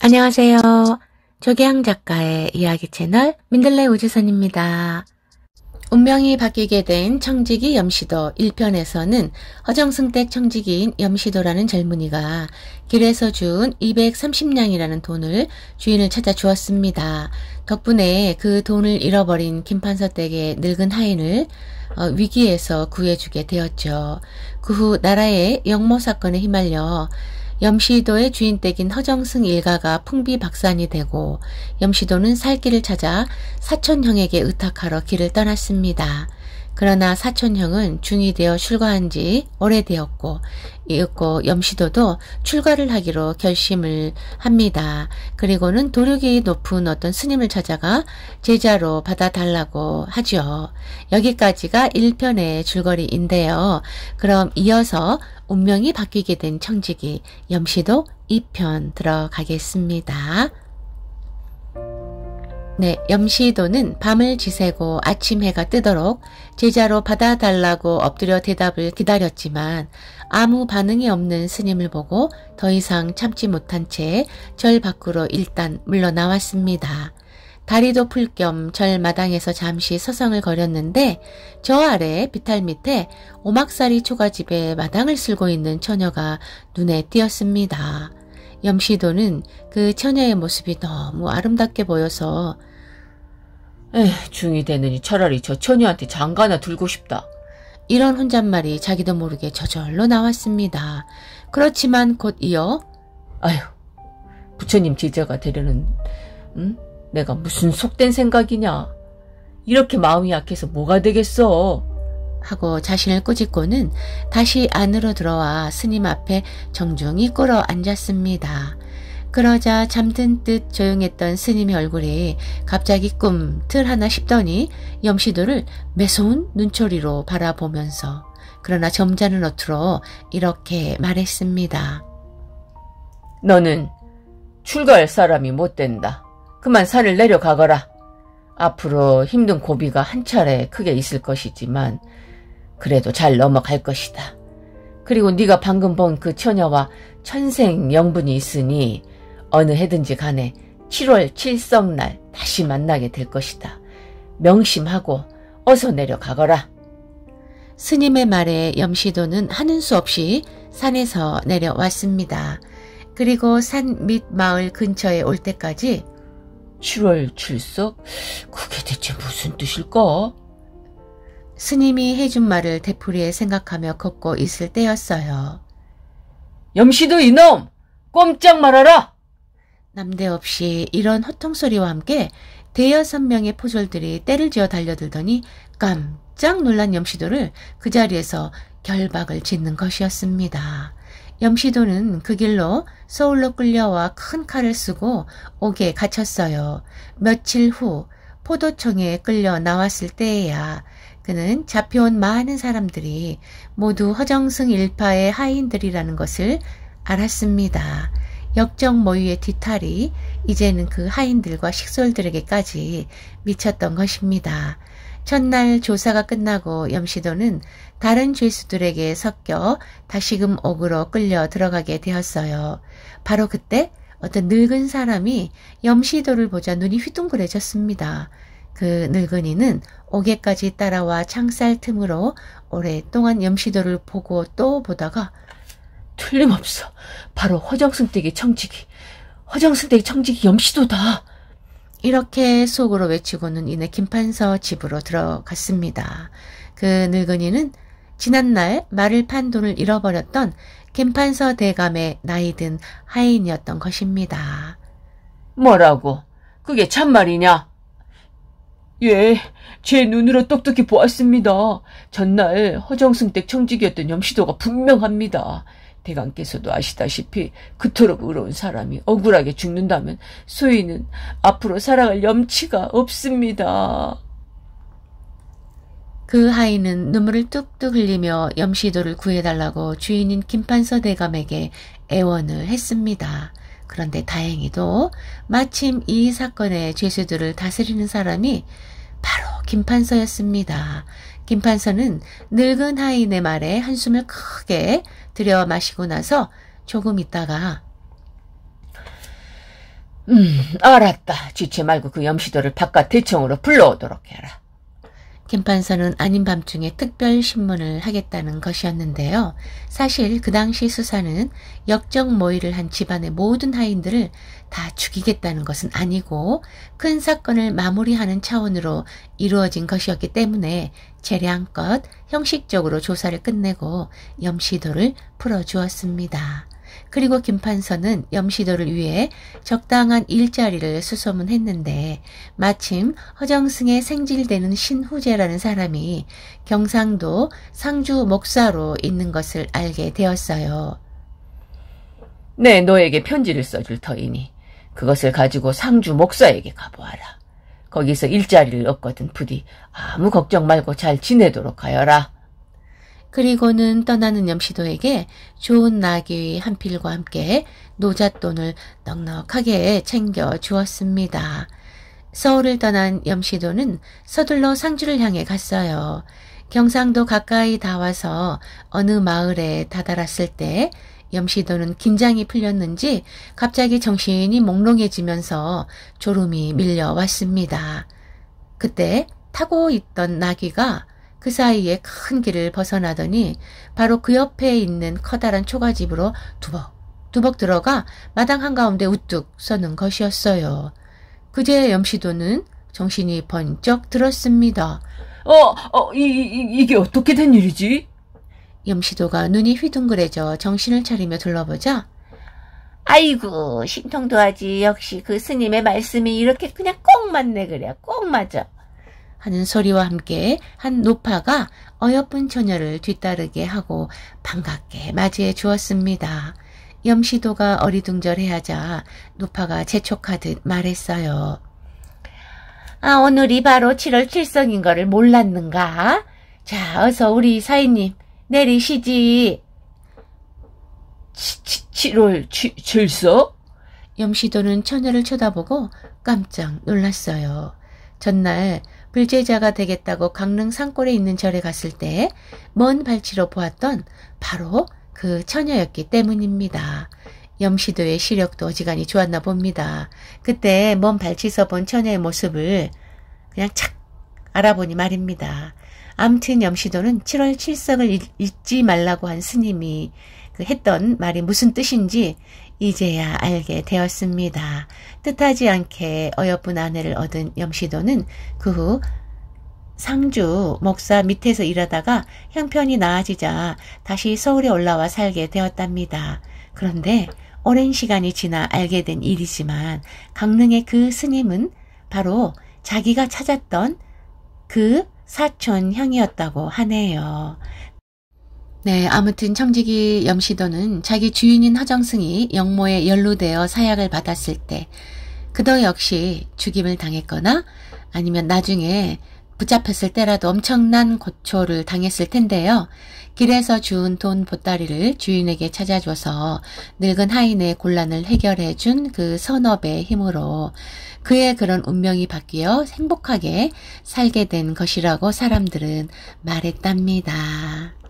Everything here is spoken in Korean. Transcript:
안녕하세요. 조기향 작가의 이야기 채널 민들레 우주선입니다. 운명이 바뀌게 된 청지기 염시도 1편에서는 허정승댁 청지기인 염시도라는 젊은이가 길에서 준 230냥이라는 돈을 주인을 찾아 주었습니다. 덕분에 그 돈을 잃어버린 김판서댁의 늙은 하인을 어, 위기에서 구해주게 되었죠. 그 후 나라의 역모 사건에 휘말려 염시도의 주인댁인 허정승 일가가 풍비박산이 되고 염시도는 살 길을 찾아 사촌형에게 의탁하러 길을 떠났습니다. 그러나 사촌형은 중이 되어 출가한 지 오래되었고 이윽고 염시도도 출가를 하기로 결심을 합니다. 그리고는 도륙이 높은 어떤 스님을 찾아가 제자로 받아달라고 하죠. 여기까지가 1편의 줄거리인데요. 그럼 이어서 운명이 바뀌게 된청직이 염시도 2편 들어가겠습니다. 네, 염시도는 밤을 지새고 아침 해가 뜨도록 제자로 받아달라고 엎드려 대답을 기다렸지만 아무 반응이 없는 스님을 보고 더 이상 참지 못한 채 절 밖으로 일단 물러나왔습니다. 다리도 풀 겸 절 마당에서 잠시 서성을 거렸는데 저 아래 비탈 밑에 오막살이 초가집에 마당을 쓸고 있는 처녀가 눈에 띄었습니다. 염시도는 그 처녀의 모습이 너무 아름답게 보여서 에휴, 중이 되느니 차라리 저 처녀한테 장가나 들고 싶다. 이런 혼잣말이 자기도 모르게 저절로 나왔습니다. 그렇지만 곧 이어 아휴 부처님 제자가 되려는 응? 내가 무슨 속된 생각이냐 이렇게 마음이 약해서 뭐가 되겠어 하고 자신을 꾸짖고는 다시 안으로 들어와 스님 앞에 정중히 꿇어 앉았습니다. 그러자 잠든 듯 조용했던 스님의 얼굴이 갑자기 꿈틀 하나 싶더니 염시도를 매서운 눈초리로 바라보면서 그러나 점잖은 어투로 이렇게 말했습니다. 너는 출가할 사람이 못 된다. 그만 산을 내려가거라. 앞으로 힘든 고비가 한 차례 크게 있을 것이지만 그래도 잘 넘어갈 것이다. 그리고 네가 방금 본 그 처녀와 천생 영분이 있으니 어느 해든지 간에 7월 7성날 다시 만나게 될 것이다. 명심하고 어서 내려가거라. 스님의 말에 염시도는 하는 수 없이 산에서 내려왔습니다. 그리고 산 밑 마을 근처에 올 때까지 7월 7석? 그게 대체 무슨 뜻일까? 스님이 해준 말을 대풀이해 생각하며 걷고 있을 때였어요. 염시도 이놈! 꼼짝 말아라! 남대없이 이런 호통소리와 함께 대여섯 명의 포졸들이 때를 지어 달려들더니 깜짝 놀란 염시도를 그 자리에서 결박을 짓는 것이었습니다. 염시도는 그 길로 서울로 끌려와 큰 칼을 쓰고 옥에 갇혔어요. 며칠 후 포도청에 끌려 나왔을 때에야 그는 잡혀온 많은 사람들이 모두 허정승 일파의 하인들이라는 것을 알았습니다. 역적 모유의 뒤탈이 이제는 그 하인들과 식솔들에게까지 미쳤던 것입니다. 첫날 조사가 끝나고 염시도는 다른 죄수들에게 섞여 다시금 옥으로 끌려 들어가게 되었어요. 바로 그때 어떤 늙은 사람이 염시도를 보자 눈이 휘둥그레졌습니다. 그 늙은이는 옥에까지 따라와 창살 틈으로 오랫동안 염시도를 보고 또 보다가 틀림없어. 바로 허정승댁의 청지기. 허정승댁의 청지기 염시도다. 이렇게 속으로 외치고는 이내 김판서 집으로 들어갔습니다. 그 늙은이는 지난날 말을 판 돈을 잃어버렸던 김판서 대감의 나이든 하인이었던 것입니다. 뭐라고? 그게 참말이냐? 예, 제 눈으로 똑똑히 보았습니다. 전날 허정승 댁 청직이었던 염시도가 분명합니다. 대감께서도 아시다시피 그토록 의로운 사람이 억울하게 죽는다면 소인은 앞으로 살아갈 염치가 없습니다. 그 하인은 눈물을 뚝뚝 흘리며 염시도를 구해달라고 주인인 김판서 대감에게 애원을 했습니다. 그런데 다행히도 마침 이 사건의 죄수들을 다스리는 사람이 바로 김판서였습니다. 김판서는 늙은 하인의 말에 한숨을 크게 들여 마시고 나서 조금 있다가 음, 알았다. 지체 말고 그 염시도를 바깥 대청으로 불러오도록 해라. 김판서는 아닌 밤중에 특별 신문을 하겠다는 것이었는데요. 사실 그 당시 수사는 역적 모의를 한 집안의 모든 하인들을 다 죽이겠다는 것은 아니고 큰 사건을 마무리하는 차원으로 이루어진 것이었기 때문에 재량껏 형식적으로 조사를 끝내고 염시도를 풀어주었습니다. 그리고 김판서는 염시도를 위해 적당한 일자리를 수소문했는데 마침 허정승의 생질되는 신후재라는 사람이 경상도 상주 목사로 있는 것을 알게 되었어요. 네, 너에게 편지를 써줄 터이니 그것을 가지고 상주 목사에게 가보아라. 거기서 일자리를 얻거든 부디 아무 걱정 말고 잘 지내도록 하여라. 그리고는 떠나는 염시도에게 좋은 나귀 한 필과 함께 노잣돈을 넉넉하게 챙겨 주었습니다. 서울을 떠난 염시도는 서둘러 상주를 향해 갔어요. 경상도 가까이 다와서 어느 마을에 다다랐을 때 염시도는 긴장이 풀렸는지 갑자기 정신이 몽롱해지면서 졸음이 밀려왔습니다. 그때 타고 있던 나귀가 그 사이에 큰 길을 벗어나더니 바로 그 옆에 있는 커다란 초가집으로 두벅 두벅 들어가 마당 한가운데 우뚝 서는 것이었어요. 그제 염시도는 정신이 번쩍 들었습니다. 어, 어, 이, 이, 이게 어떻게 된 일이지? 염시도가 눈이 휘둥그레져 정신을 차리며 둘러보자 아이고, 신통도 하지. 역시 그 스님의 말씀이 이렇게 그냥 꼭 맞네, 그래. 꼭 맞아. 하는 소리와 함께 한 노파가 어여쁜 처녀를 뒤따르게 하고 반갑게 맞이해 주었습니다. 염시도가 어리둥절해하자 노파가 재촉하듯 말했어요. 아, 오늘이 바로 7월 7성인 거를 몰랐는가? 자, 어서 우리 사인님 내리시지. 7월 7성? 염시도는 처녀를 쳐다보고 깜짝 놀랐어요. 전날 불제자가 되겠다고 강릉 산골에 있는 절에 갔을 때 먼 발치로 보았던 바로 그 처녀였기 때문입니다. 염시도의 시력도 어지간히 좋았나 봅니다. 그때 먼 발치서 본 처녀의 모습을 그냥 착 알아보니 말입니다. 암튼 염시도는 7월 7석을 잊지 말라고 한 스님이 그 했던 말이 무슨 뜻인지 이제야 알게 되었습니다. 뜻하지 않게 어여쁜 아내를 얻은 염시도는 그 후 상주 목사 밑에서 일하다가 형편이 나아지자 다시 서울에 올라와 살게 되었답니다. 그런데 오랜 시간이 지나 알게 된 일이지만 강릉의 그 스님은 바로 자기가 찾았던 그 사촌 형이었다고 하네요. 네, 아무튼 청지기 염시도는 자기 주인인 하정승이 영모에 연루되어 사약을 받았을 때 그도 역시 죽임을 당했거나 아니면 나중에 붙잡혔을 때라도 엄청난 고초를 당했을 텐데요. 길에서 주운 돈 보따리를 주인에게 찾아줘서 늙은 하인의 곤란을 해결해 준 그 선업의 힘으로 그의 그런 운명이 바뀌어 행복하게 살게 된 것이라고 사람들은 말했답니다.